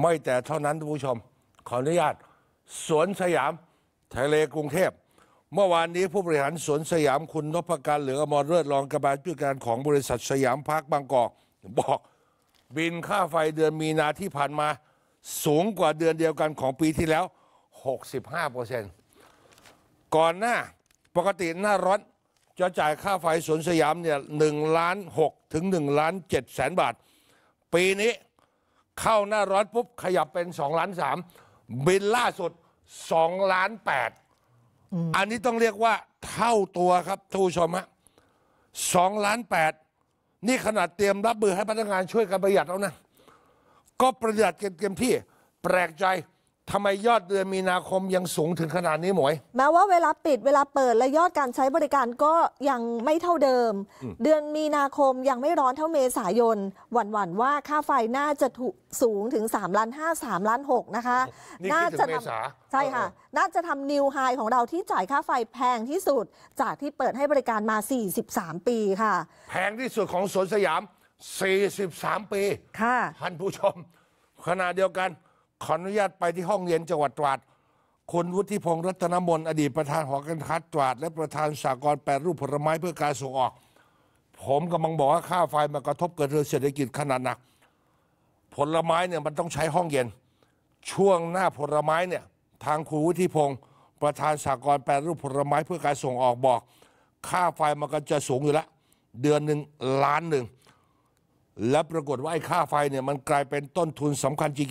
ไม่แต่เท่านั้นท่านผู้ชม ขออนุญาต สวนสยามทะเลกรุงเทพ เมื่อวานนี้ผู้บริหารสวนสยามคุณนพการเหลืออมรเลิศรองกระบารผู้การของบริษัทสยามพาร์คบางกอกบอกบินค่าไฟเดือนมีนาที่ผ่านมา สูงกว่าเดือนเดียวกันของปีที่แล้ว 65%ปซก่อนหน้าปกติหน้าร้อนจะจ่ายค่าไฟสวนสยามเนี่ยหล้านหกถึง1ล้านเจ็ดแสนบาท ปีนี้เข้าหน้าร้อนปุ๊บ ขยับเป็นสองล้านสามบินล่าสุดสองล้านแปดอันนี้ต้องเรียกว่าเท่าตัวครับท่านผู้ชมฮะสองล้านแปดนี่ขนาดเตรียมรับมือให้พนักงานช่วยกันประหยัดแล้วนะ ก็ประหยัดเกมที่แปลกใจทำไมยอดเดือนมีนาคมยังสูงถึงขนาดนี้หมวย แม้ว่าเวลาปิดเวลาเปิดและยอดการใช้บริการก็ยังไม่เท่าเดิม เดือนมีนาคมยังไม่ร้อนเท่าเมษายนหวั่นหวั่นว่าค่าไฟน่าจะถูกสูงถึง 3 ล้าน5 3ล้าน 6 นะคะ น่าจะทำใช่ค่ะ น่าจะทำนิวไฮของเราที่จ่ายค่าไฟแพงที่สุด จากที่เปิดให้บริการมา 43 ปีค่ะ แพงที่สุดของสวนสยาม43ปีค่ะท่านผู้ชม ขณะเดียวกันขออนุญาตไปที่ห้องเย็นจังหวัดตราดคุณวุฒิพงศ์รัตนมนอดีตประธานหอการค้าตราด และประธานสากลแปรรูปผลไม้เพื่อการส่งออก ผมกำลังบอกว่าค่าไฟมากระทบกระเทือเศรษฐกิจขนาดหนักผลไม้เนี่ยมันต้องใช้ห้องเย็น ช่วงหน้าผลไม้เนี่ยทางคุณวุฒิพงศ์ประธานสากลแปรรูปผลไม้เพื่อการส่งออกบอกค่าไฟมันก็จะสูงอยู่แล้วเดือนหนึ่งล้านหนึ่ง และปรากฏว่าไอ้ค่าไฟเนี่ยมันกลายเป็นต้นทุนสำคัญจริง